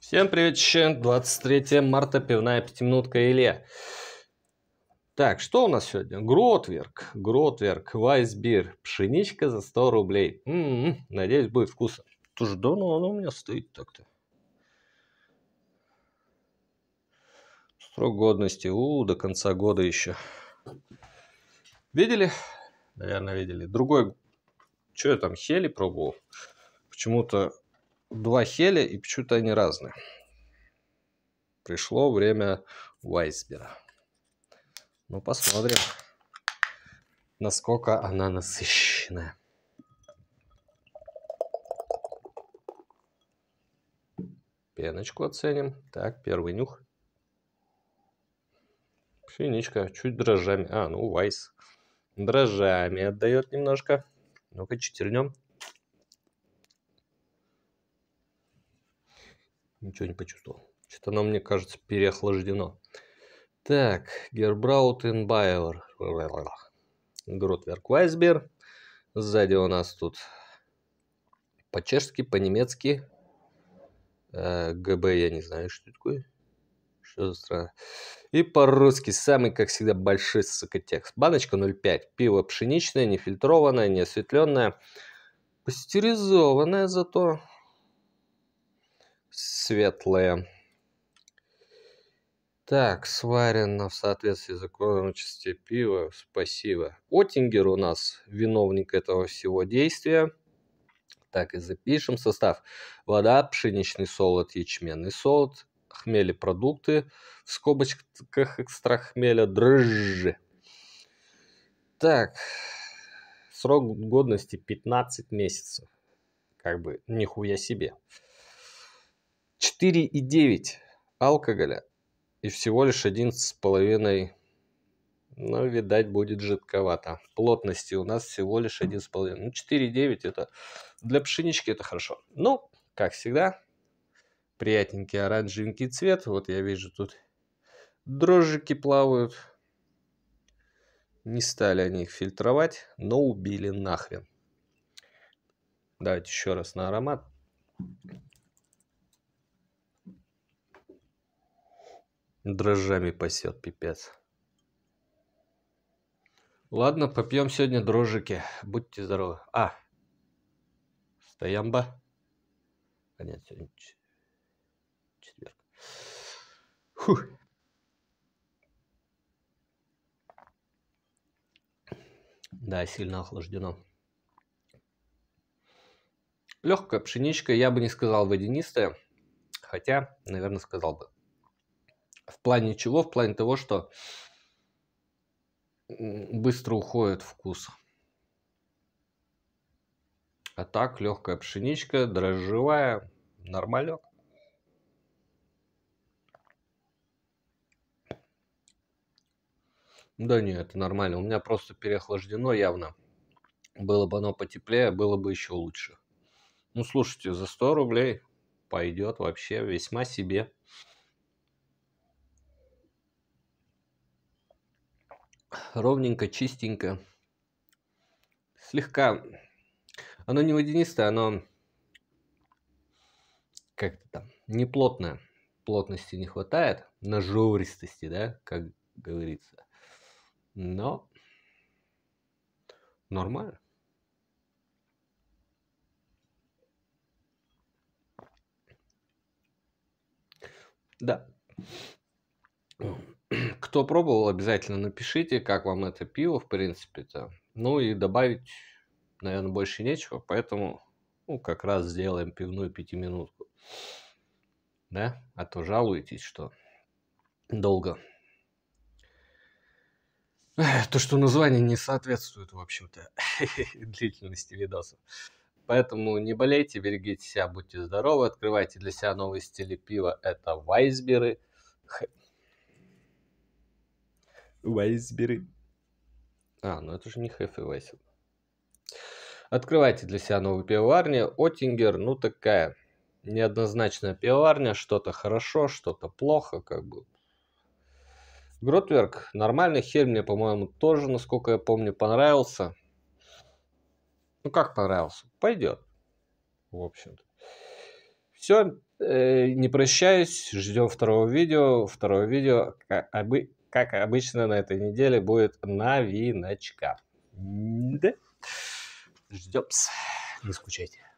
Всем привет, 23 марта, пивная пятиминутка Илья. Так, что у нас сегодня? Гротверк, Гротверк, Вайсбир, пшеничка за 100 рублей. М-м-м, надеюсь, будет вкусно. Тоже давно оно у меня стоит так-то. Срок годности, у, до конца года еще. Видели? Наверное, видели. Другой, что я там, хели пробовал? Почему-то два хеля, и почему-то они разные. Пришло время Вайсбера. Ну, посмотрим, насколько она насыщенная. Пеночку оценим. Так, первый нюх. Финичка, чуть дрожжами. А, ну, Вайс. Дрожжами отдает немножко. Ну-ка, четвернем. Ничего не почувствовал. Что-то оно, мне кажется, переохлаждено. Так, гербраут инбайер Гротверк Вайсбер. Сзади у нас тут по-чешски, по-немецки. Э, ГБ, я не знаю, что такое. Что за страна? И по-русски самый, как всегда, большой сокотекст. Баночка 0,5. Пиво пшеничное, нефильтрованное, неосветленное Пастеризованное зато светлые. Так, сварено в соответствии с законом части пива. Спасибо. Оттингер у нас виновник этого всего действия. Так и запишем состав. Вода, пшеничный солод, ячменный солод, хмелепродукты, в скобочках экстра хмеля, дрожжи. Так, срок годности 15 месяцев. Как бы нихуя себе. 4,9 алкоголя и всего лишь 11,5. Но, видать, будет жидковато. Плотности у нас всего лишь 1,5. Ну, 4,9 это для пшенички это хорошо. Ну, как всегда, приятненький оранжевенький цвет. Вот я вижу тут дрожжики плавают. Не стали они их фильтровать, но убили нахрен. Давайте еще раз на аромат. Дрожжами пасет, пипец. Ладно, попьем сегодня дрожжики. Будьте здоровы. А, стоямба. А нет, сегодня четверг. Фух. Да, сильно охлаждено. Легкая пшеничка, я бы не сказал водянистая, хотя, наверное, сказал бы. В плане чего? В плане того, что быстро уходит вкус. А так, легкая пшеничка, дрожжевая, нормалек. Да нет, это нормально. У меня просто переохлаждено явно. Было бы оно потеплее, было бы еще лучше. Ну, слушайте, за 100 рублей пойдет вообще весьма себе. ровненько, чистенько. Слегка. Оно не водянистое, оно как-то там неплотное. Плотности не хватает, на нажористости, да, как говорится. Но нормально. Да. Кто пробовал, обязательно напишите, как вам это пиво, в принципе-то. Ну и добавить, наверное, больше нечего, поэтому ну, как раз сделаем пивную пятиминутку. Да? А то жалуетесь, что долго. То, что название не соответствует, в общем-то, длительности видоса, Поэтому не болейте, берегите себя, будьте здоровы, открывайте для себя новые стили пива. Это вайсберы, Вайс бери. А, ну это же не Хэффи Вайсел. Открывайте для себя новую пивоварню. Оттингер, ну такая неоднозначная пивоварня. Что-то хорошо, что-то плохо, как бы. Гротверк нормальный. хер мне, по-моему, тоже, насколько я помню, понравился. Ну как понравился? Пойдет. В общем-то. Все, э, не прощаюсь, ждем второго видео. Второе видео, а бы а как обычно, на этой неделе будет новиночка. Да? Ждем. Не скучайте.